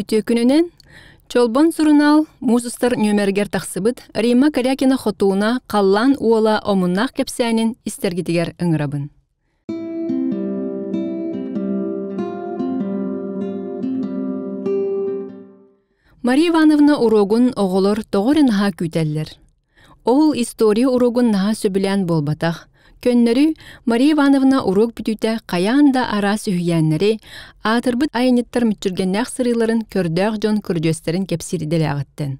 үтөкүнүнен чолбон сурунал музыстар нөмергер тахсыбыт рима Калякина хотууна қаллан уола омуннах кепсянин истергитигер ыңырабын мария ивановна урогун оголор тогорын наа күтеллер ол история урогун наа сөбүлән болбатах Көннөрү Мария Ивановна урок бүтүтә каян да арас үйәннәре, атырбыт айнеттер мүтчүргәннәк сырыйларын көрдәк жон көрдөстерин кепсирделе агыттын.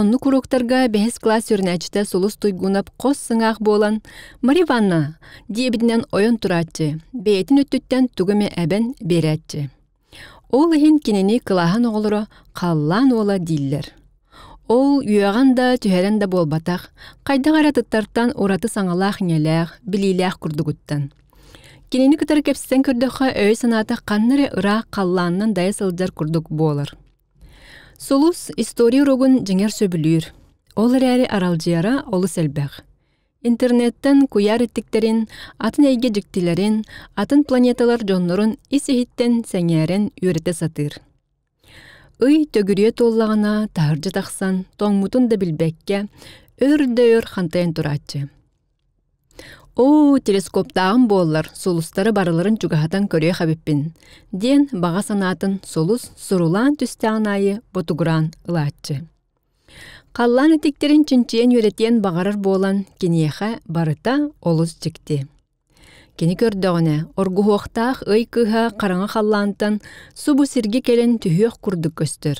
Онны куруктарга бәһес класс үрнәчтә сулус туйгунап қос сыңақ болан Мариванна Ивановна диебиднән ойон туратчы, бәйтин өттүттән түгеме әбен берәтче. Ол иһин кинени кылаһан оғлоро қаллан ола диллер. Ол үйәған да түйәрен да болбатақ, қайдың аратыттартан ораты саңалақ неләқ, білейләқ күрдігіттін Кенені күтір кепсістен күрдіққа өй санаты қанныры ұра қалланынан дайы сылдар күрдік болыр. Солус история рогын жеңер сөбілүйір. Ол әрі аралжияра олы сәлбәқ. Интернеттен куяр иттиктерин, атын әйге жүктілерін, атын планеталар жоннорын исі хиттен сәңерін сатыр ый төгүрүе толлағана тааржы таксан тоңмутун да билбекке өрдөөр хантайын турачы о телескоптагын боллар сулустары барыларын чугаһатан көрүө хабиппин диэн бага санаатын сулус сурулаан түстө анайы ботугуран ылааччы қаллан этиктерин чинчиен үөретиен бағарыр болан киниэхэ барыта олус чикти кини көрдөгүнэ оргуһуохтаах ый кыһа хараҥа халлаантан субу сирги келен түһүөх курдук көстөр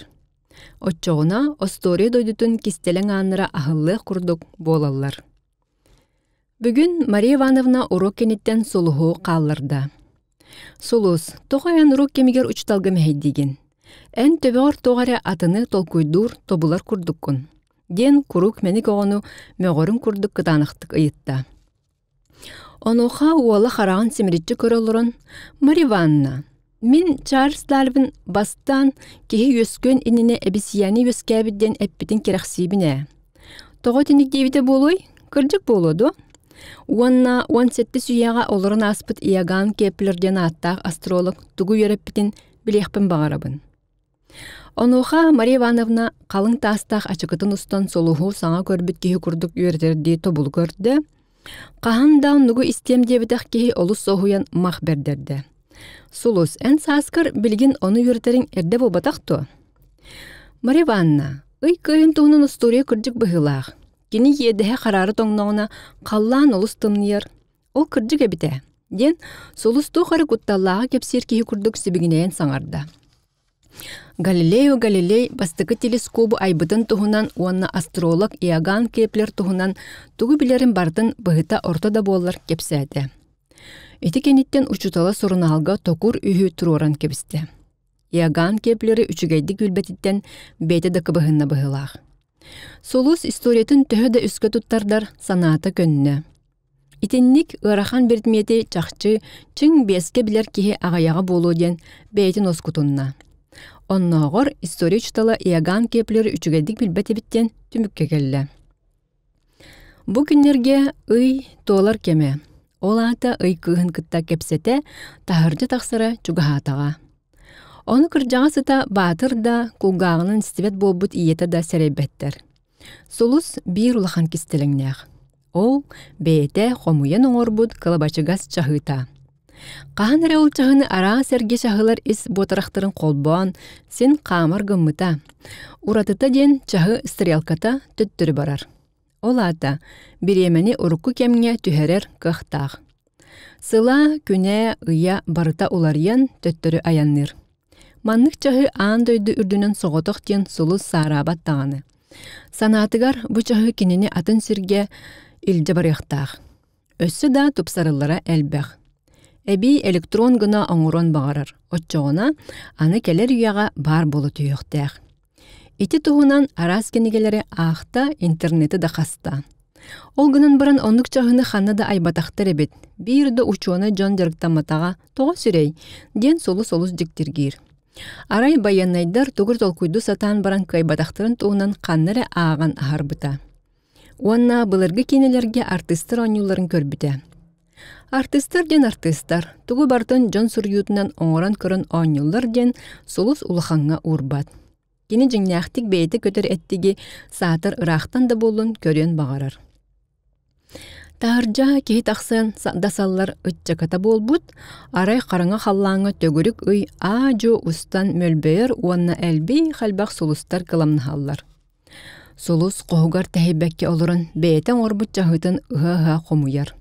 отчогуна остория дойдутун кистелең аныра аһыллыах курдук буолаллар бүгүн мария ивановна урок кениттен сулуху каалларда сулуус тохаян урук кемигер учталга мэйдигин эн төбөөр тоғара атыны толкуйдуур тобулар курдуккун Ден курук мени оҕону мөҕөрүн курдук кытаанахтык ыйытта Онуха уолы хараған симиритчи көрөлөрөн Мариванна. Мин Чарльз Дарвин бастан кихи өскөн инине эбисияни өскәбидден эппитин керексибине. Тоғы тиник дебите болой, кырдык болоду. Уанна он сетте сүйяға олырын аспыт ияган кеплерден аттақ астролог тугу ереппитин билехпин бағарабын. Онуха Мария Ивановна қалың тастақ ачыкытын устан солуху саңа көрбіт кихи курдук үйердерди тобул көрді. Қаһан да нугу істемде бітақ кей олус соһуян мах бердерде. Сулус эн саскар білген оны юртерин эрде ту. Мариванна, ый кыйын туһунун история кырдык кені Кини едеһе қарары тоңноона қаллаған олус тұмныер. Ол күрдік эбите. Ден сулус тухары кутталлаага кепсир киһи сибигинеен саңарда. Галилею Галилей бастыгы телескобу айбытын туһунан уонна астролог Иоганн Кеплер туһунан тугу билерин бардын бұта орто да кепсәді. кепсээте. Ити кениттен учутала сорунаалга токур үйү туроран кепсте. Иоганн Кеплери үчүгейди гүлбетиттен бейте да кыбыһынна быһылаах. Солус историятын төһө да үскө туттардар санаты көннө. Итинник ырахан бертмиети чакчы чың беске билер киһи агаяга болуу ден бэйетин оскутунна. Онногор история чытала иаган кеплер білбәті біттен түмүкке келле. Бу күннерге ұй толар кеме. Ол ата күйін күтті кепсеті кепсете тақсыры чүгі атаға. Оны кыржаға сыта батыр да кулгағының стивет болбут иеті да сәребеттір. Сулус бейір улахан кистеліңнеғ. Ол бейте хомуен оңорбут калабачыгас чахыта. Қаһан ылчаһын ара серге шаһылар ис ботарахтарын қолбоан, сен қамыр гыммыта. Уратыта ден чаһы стрелката төттүрү барар. Олата, беремені урукку кемне түһәрер кыхтах. Сыла күнә ыя барыта ен төттөрү аяннер. Маннык чаһы аан дөйдү үрдүнөн соготох тен сулу сара тағаны. Санаатыгар бу чаһы кинени атын сирге илде барыяқтақ. Өсі да тупсарыллара әлбәқ эби электрон гына оңурон бағарыр, оччоҕуна аны келер үйәҕа бар болу түйөхтээх ити туһунан араас кенигелери аахта интернети да хаста ол гынын баран оннук ханны да айбатахтар эбит биир да учуона дьон дьырыктамматаҕа сүрей, ден солы солу солус арай баяннайдар тугур толкуйду сатаан баран кайбатахтарын туунан аған ааган бұта. Уанна былыргы кинелерге артистер онюларын көрбүтэ Артистер ден артисттар тугу бартын жон сурьютунан оңоран көрөн оонньуллар ден сулус улахаңа урбат кини жиңнээхтик бейти көтөр эттиги саатыр ырахтан да болун көрөн багарар тааржа кихи тахсан дасаллар ытчаката болбут арай караңа халлааңа төгүрүк ый ажо жо устан мөлбөөр уанна элби халбак сулустар халлар. сулус кохугар тэһибекке олорун бейтен орбут жаһытын ға қомуяр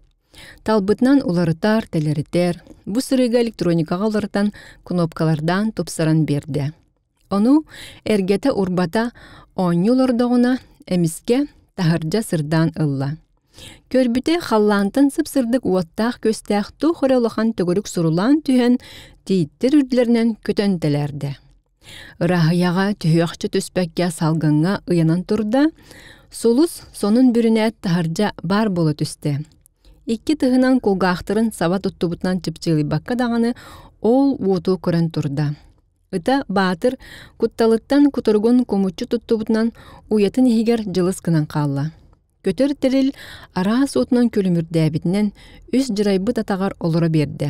талбытынан уларытар телеритер бу сырыйга электроникага уларытан кнопкалардан тупсаран берди ону эргете урбата онюлордогуна эмиске тахыржа сырдан ылла көрбүте халлантын сыпсырдык уоттаах көстаах ту хоролохан төгөрүк сурулан түйөн тииттер үрдүлеринен көтөнтелерди ырахыяга түйөхчү түспекке салгынга ыйанан турда сулус сонун бүрүнэ тахаржа бар болу түсті икки тыһынан кулгаахтырын саба туттубутнан баққа даганы ол уоту көрөн турда ыта баатыр кутталыттан куторгун комуччу туттубутунан уятын ихигер жылыс кынан каалла көтөр терил араас утунан көлүмүрдээбитинен үс жырайбыт атагар олоро берди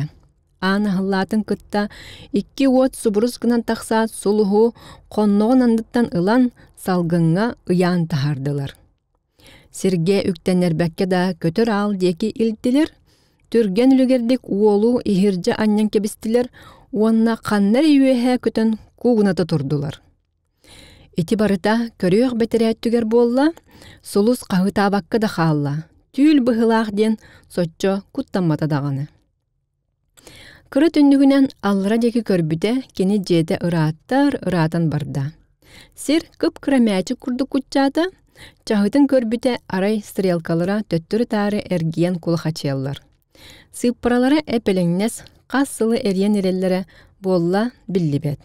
аан ахыллаатын кытта икки уот субурус кынан тахса сулуху конногон андыттан ылан салгынга ыяан тахардылар Сирге үктенербекке да көтөр ал деки илтилер. Түрген үлігердік уолу ихирже аннен кебістілер, уанна қаннар үйеһе көтөн кугуната турдулар. Ити барыта көрөөх түгер болла, сулус кагыта да хаалла түүл быһылаах диэн соччо куттаммата даганы. Кыры түннүгүнен аллара деки көрбүтэ кини жээде ырааттар ыраатан барда. Сир кып кырамячы курдук кутчаата, Чахытын көрбүтэ арай стрелкалыра төттүрү тары эргиен кулахачеллар. Сыппаралара эпелеңнес қас сылы эрен болла биллибет.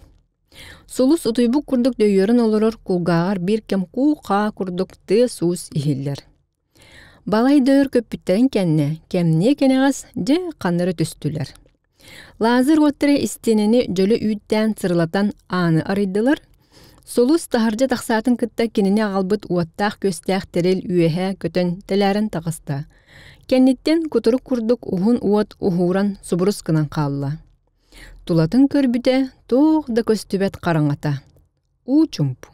Сулус утуйбук курдук дөйөрүн олорор кулгағар бир кем қа курдук ты суус ихиллер. Балай дөөр көппүттерин кенне, кемне кенегас же қаныры түстүлер. Лазыр оттыры истенени жөлі үйттен сырлатан аны арыйдылар, Солус тахаржа тақсатын кытта кинине агалбыт уаттаах көстәах терел үеһә көтөн теләрен тағыста. Кәнниттен кутурук курдук ухун уот ухуран субурус кынан қалла. Тулатын көрбүтә тоох да көстүбәт караңата. У чумпу.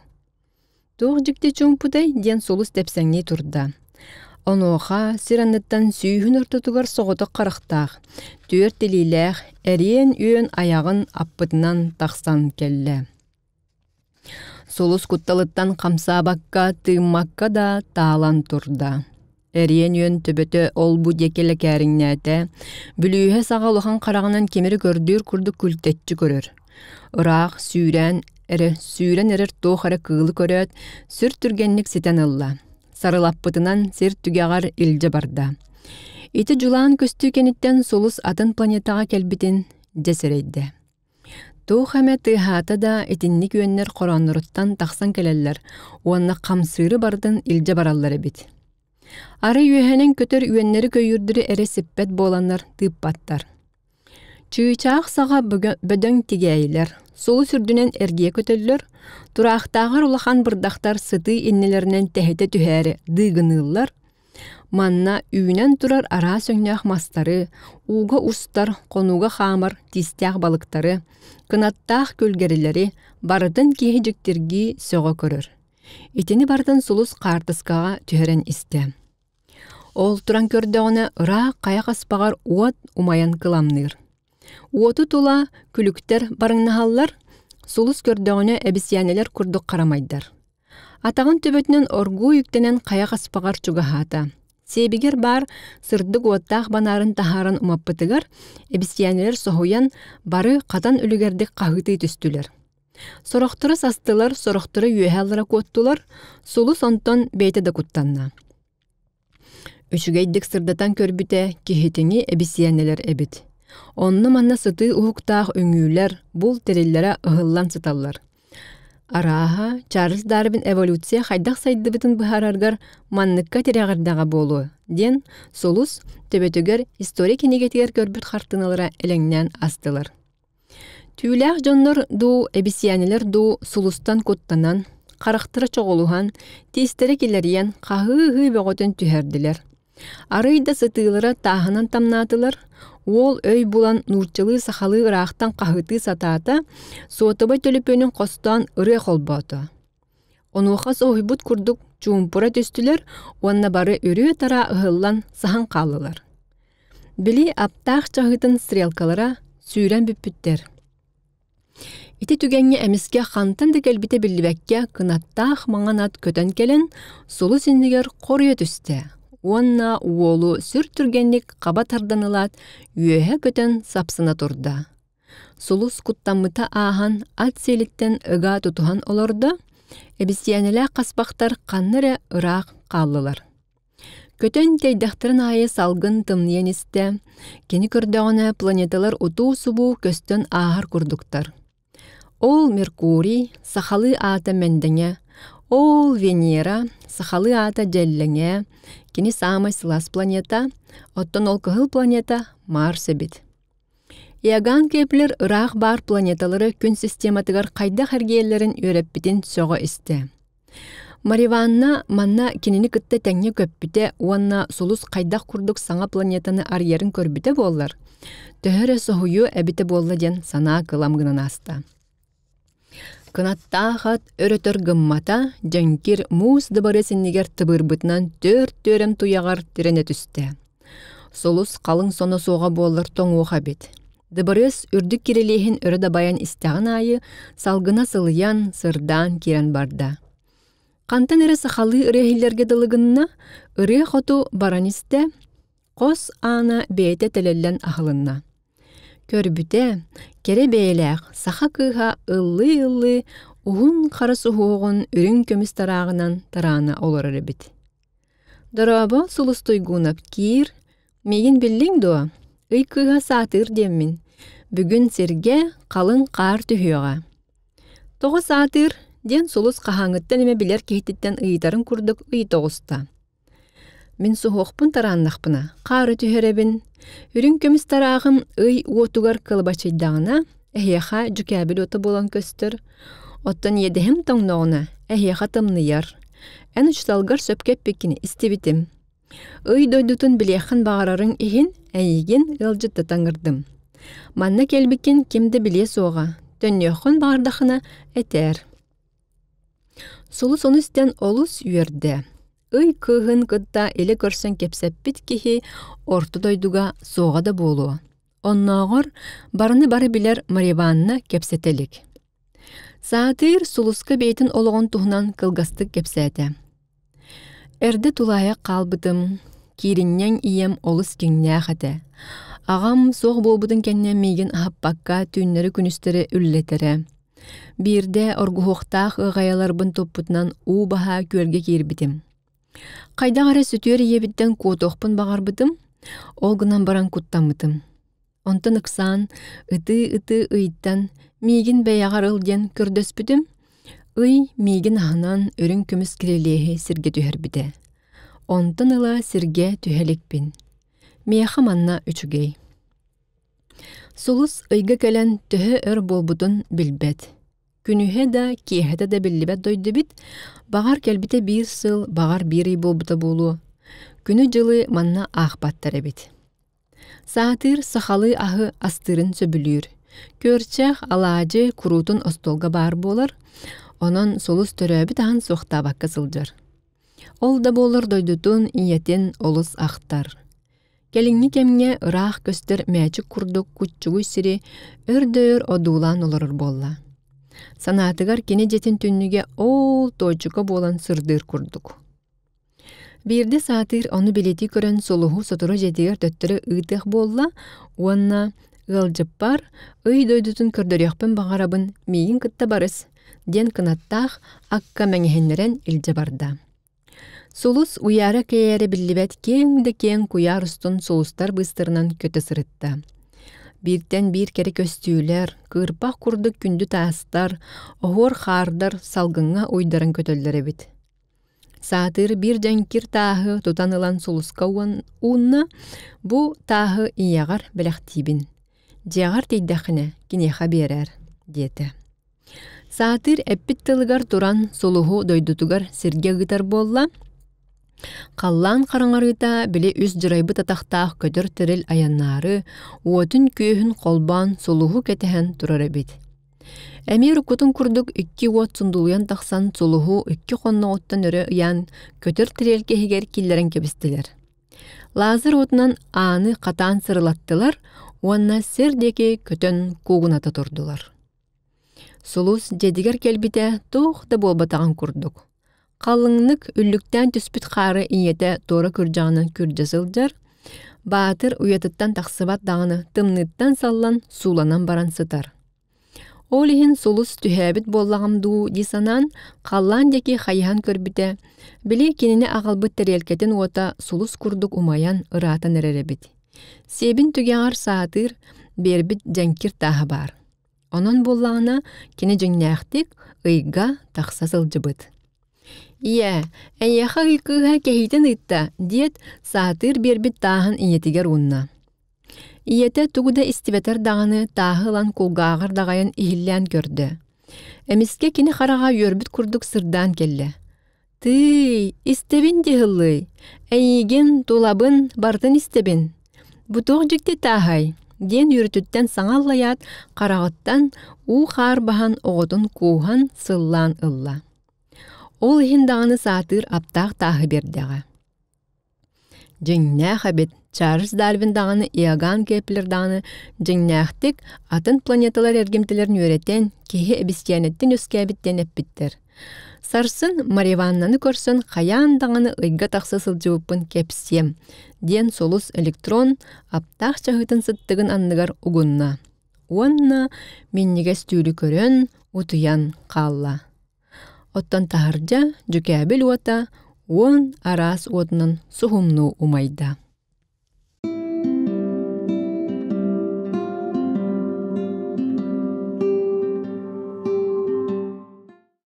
Тоох жикте чумпудай ден солус тепсәңне турда. Оноха сираннеттан сүйүн ортотугар соғыты қарықтақ, төөр телейләқ, әриен үйін аяғын аппытынан тақсан келлі. Солус кутталыттан қамсабакка тыыммакка да таалан турда. Эриен үйін төбөтө ол бұ декелі кәріңнәті, бүліғе саға ұлған қарағынан кемірі көрдір күрді күлтетчі көрір. Ұрақ, сүйрен, әрі, сүйрен әрір тоқары көрөт, көрет, сүр ылла. сетен ұлла. Сарылаппытынан сер түгеғар үлді барда. Ити жулан күстү кенеттен солыс атын планетаға келбітін десерейді. Ту әмә тыһата да итинник үеннер короннуруттан тахсан келеллер, уанна камсыры бардын илже бараллар бит. Ары үһенен көтөр үеннери көйүрдүрү эре сеппет боланнар тыппаттар. Чүйчаах сага бөдөң тигейлер, солу сүрдүнен эрге көтөллөр, турахтагыр улахан бырдахтар сыты иннелеринен тәһете түһәре дыгыныллар, манна үйінен тұрар ара сөңнәх мастары уға устар қонуға қамыр, тистях балықтары күнаттақ көлгерілері барытын киһижиктерги сөғы көрір. итини бартын сұлыс қартысқаға түйірін істе. ол тұран көрді оны ұра қаяқ аспағар уот умаян кыламныр уоту тула күлүктер барыңнаһаллар сулус көрдөғіне әбисиянелер курдук қарамайдар Атағын төбөтінен оргу үктенен қаяқ аспағар чугахаата Себигер бар сырдык уоттаах банарын тахаарын умаппытыгар, эбистиянелер соһуян бары қатан үлүгердик кахытый түстүлер. Сорохтыры састылар, сорохтыры юэхаллара коттулар, сулу сонтон бейте да куттанна. Үчүгейдик сырдатан көрбүтэ кихитиңи эбисиянелер эбит. Онны манна сыты ухуктаах үңүүлер, бул тереллере ыһыллан сыталлар. Араха, Чарльз Дарвин эволюция сайды бітін бұхарарғар манныкка тирағырдаға болу. Ден, солус, төбетігер история кенегетигер көрбүт хартыналара элеңнен астылар. Түүләх жоннор ду, эбисиянелер дұу сулустан көттанан, қарақтыра чоғылуған, тестері келерген қағы-ғы бөғөтін түһәрділер. Арыйда сытыылыра тағынан тамнатылар, Ол өй булан нурчылы сахалы ырақтан қағыты сатаата суотыба төлөпөнүн қостан ыры қолбаты. онуоха соғыбыт курдук чуумпура түстілер, уанна бары өрүө тара ыһыллан сахан қалылар. били аптаах чағытын стрелкалара сүйрен бүппүттер Ити түгенге эмиске хантын да бите білібәкке кынаттаах маңанат көтөн келен, сулу синдигер қоры өтісті уонна уолу сүр түргенлік қаба тарданылат үөһө көтен сапсына турда сулус куттаммыта аахан ат селиттен ыга тутухан олордо эбистиэнеле каспахтар канныре ұрақ қалылыр. Көтін тейдахтырын айы салгын тымниенисте кени көрдөҕүнэ планеталар утуу субуу көстөн ааһар курдуктар ол меркурий сахалы ата мендеңе Ол Венера, сахалы ата жәлліңе, кені самый сылас планета, оттон ол планета Марс бит. Иоганн Кеплер ұрақ бар планеталары күн систематығар қайда хәргейлерін бітін соғы істі. Мариванна манна кинини күтті тәңе көппіте уанна сулус қайдақ құрдық саңа планетаны арьерін көрбіте боллар. Төхірі соғую әбіті болла ден сана кыламгынан аста. Кынаттаахат өрөтөр гыммата жаңкир муус дыбары синнигер тыбырбытынан төрт төрем туягар терене түсте Солус қалың соны соға болыр тоң оға бет. Дыбырыс үрдік өрө да баян истяғын айы, салгына сылыян, сырдан кирен барда. Қантын үрі сақалы ырехилерге дылыгынна үрі хоту баранисте, қос ана бейте тілеллен Көр Көрбүтэ Кере бейлэх саха кыха ыллы-ыллы уғын қарасы хоғын үрін көміс тарағынан тараана олары бит. дорообо сулыстой гунап кир, мегін білдің дуа, үй кыға сатыр бүгүн серге қалын қар түхіға. Тоғы сатыр, ден сулус қахаңыттан еме білер кейтіттен ұйтарын күрдік ый тогуста Мен сухуокпун тараннақпына, қары түхеребін, Үрін көмүс тарағым ый уотугар кылбачайдағына, әйеға жүкәбіл оты болан көстір. Оттан едігім тоңнауына, әйяха яр. Ән ұчталғар сөпкеп пекін істебітім. Үй дойдутын білеқін бағарарын үйін әйеген ылжытты таңырдым. Манна келбіккен кемді біле соға, төннеқін бағардақына әтәр. Сулы соны істен олыс үйерді ый кыгын кытта эле көрсөн кепсеппит киһи орто дойдуга сууга да болуо. барыны бары билер мариванны кепсетелик. Саатыр сулуска бейтін олоғын туһунан кылгастык кепсәте. Эрде тулайы қалбытым, кириннен ием олус кеңнә хәтә. Ағам соқ болбудын кеннен мейген ахаппакка түйіннері күністері үллетере. Бирде оргухухтаах ғаялар туппутунан уу у баха көрге киирбитим Қайда ғара сүтер ебіттен бағар бұдым, ол гынан баран бұдым. Онтын ұқсан ыты-ыты ыйттан, мейгін ұлден күрдөс бұдым, ый мейгін ағынан өрін күміс сірге сирге біде. Онтын ыла сирге бін. Мияха манна үчүгей. Сулус ұйғы кәлін төһө өр болбутун билбет күнүһе да киэһэтэ да биллибэт дойдубит бағар келбите биир сыл багар биирий буолбута буолуо күнү жылы манна аахпаттар эбит саатыыр сахалы аһы астырын сөбүлүүр көрчэх алаажы курутун остолга баар буолар онон солус төрөөбүт аһан суохтаабакка сылдыр ол да буолар дойдутун ийэтин олус ахтар Келінні кемге ұрақ көстір мәчік күрдік күтчігі сири өрдөр одуулаан болла санаатыгар кене жетин түннүге ол тойчука болан сырдыр курдук бирди саатыр ону билети көрөн сулуху сотору жетигер төттөрө ыытых болла уанна ылжыппар ый дойдутун көрдөрөкпүн багарабын мийин кытта барыс ден кынаттаах акка меңехеннерен илже барда сулус уяры кээри биллибет кең да кең куяр устун сулустар быстырынан көтө сырытта бирден бир кере көстүүлөр кыырпак курдук күндү таастар оор хаардар салгынга уйдарын көтөллөр эбит саатыр бир жаңкир таахы тутан ылан сулуска уунна бу таахы ийагар белехтибин жиягар тейдахына кинеха берер диэте саатыр эппит тылыгар туран сулуху дойдутугар сирге ыгытар болла Қаллан қараңарыта біле үз жүрайбы татақтақ көтір тіріл аяннары, өтін көйін қолбан солуғы кәтіхен тұрар Әмір Әмер құтын күрдік үкі уот сұндулуян тақсан солуғы үкі қонна оттан өрі ұян көтір тірел кехігер келлерін кебістілер. Лазыр отынан аны қатан сырылаттылар, уанна сердеке көтін куғыната тұрдылар. Сулус дедігер келбіте да болбатаған күрдік. Qalınlık üllükdən қары xarı inyete тора kürcanı kürcəsildir. Батыр уятыттан тақсыбат дағыны тымныттан саллан суланан баран сытар. Олихин сулус түһәбит боллағамду дисанан қаллан деки хайхан көрбіте, біле кеніне ағалбыт тәрелкетін ота сулус күрдік умаян ыраатан әреребит. Себин түгеңар саатыр бербит жаңкир тағы бар. Онон боллағына кені жөңнәқтік ыйга тақсасыл жыбыт. Ие, әйеха кыйкыға кәхитен ытта, диэт сатыр бербит тағын иетігер унна. Иете тугуда истибетер дағыны ылан кулгағыр дағайын ихиллән көрді. Әміске кені қараға өрбіт курдук сырдан келле Ты, истебин дегілі, эйигин тулабын бартын истебин. Бұтоқ жүкте тағай, ден үртүттен саңаллаят, қарағыттан у хар бахан оғытын куған сыллан ылла. Ол дағыны сатыр аптақ тағы бердіға. Джиннях абет Чарльз Дарвин дағаны Иоганн Кеплер дағаны джинняхтік атын планеталар эргимтелерін өреттен кеге өске өскәбіттен әппіттер. Сарсын Мариваннаны көрсін қаян дағыны ұйға тақсы сылжуыппын кепсем. Ден солус электрон аптақ чағытын сыттығын анныгар ұғынна. Онна меннеге стүйлі көрін, ұтыян қалла оттон таһардьа дьүкээбил уота уон араас уотунан суһумнуу умайда